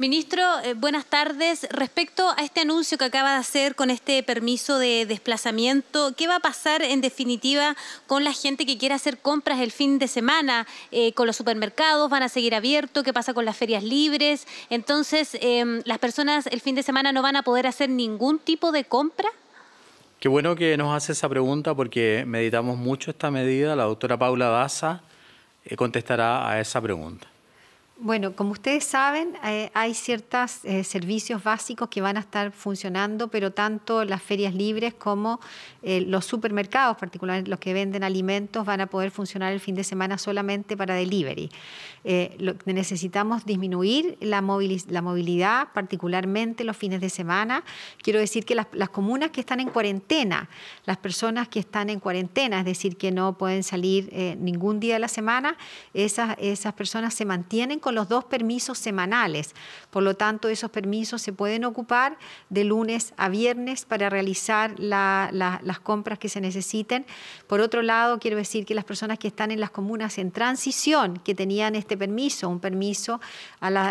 Ministro, eh, buenas tardes. Respecto a este anuncio que acaba de hacer con este permiso de desplazamiento, ¿qué va a pasar en definitiva con la gente que quiera hacer compras el fin de semana? Eh, ¿Con los supermercados van a seguir abiertos? ¿Qué pasa con las ferias libres? Entonces, em, ¿las personas el fin de semana no van a poder hacer ningún tipo de compra? Qué bueno que nos hace esa pregunta porque meditamos mucho esta medida. La doctora Paula Daza eh, contestará a esa pregunta. Bueno, como ustedes saben, eh, hay ciertos eh, servicios básicos que van a estar funcionando, pero tanto las ferias libres como eh, los supermercados, particularmente los que venden alimentos, van a poder funcionar el fin de semana solamente para delivery. necesitamos disminuir la, movilidad, particularmente los fines de semana. Quiero decir que las, comunas que están en cuarentena, las personas que están en cuarentena, es decir, que no pueden salir ningún día de la semana, esas, esas personas se mantienen con los dos permisos semanales. Por lo tanto, esos permisos se pueden ocupar de lunes a viernes para realizar las compras que se necesiten. Por otro lado, quiero decir que las personas que están en las comunas en transición, que tenían este permiso, un permiso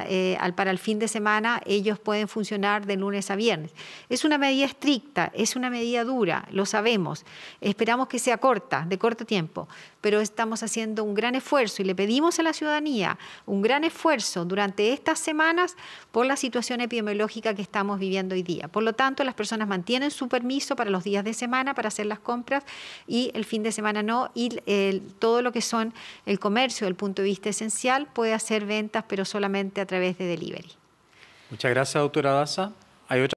eh, para el fin de semana, ellos pueden funcionar de lunes a viernes. Es una medida estricta, es una medida dura, lo sabemos. Esperamos que sea corta, de corto tiempo, pero estamos haciendo un gran esfuerzo y le pedimos a la ciudadanía un gran esfuerzo durante estas semanas por la situación epidemiológica que estamos viviendo hoy día. Por lo tanto, las personas mantienen su permiso para los días de semana para hacer las compras y el fin de semana no. Y todo lo que son el comercio, el punto de vista esencial, puede hacer ventas, pero solamente a través de delivery. Muchas gracias, doctora Daza. ¿Hay otra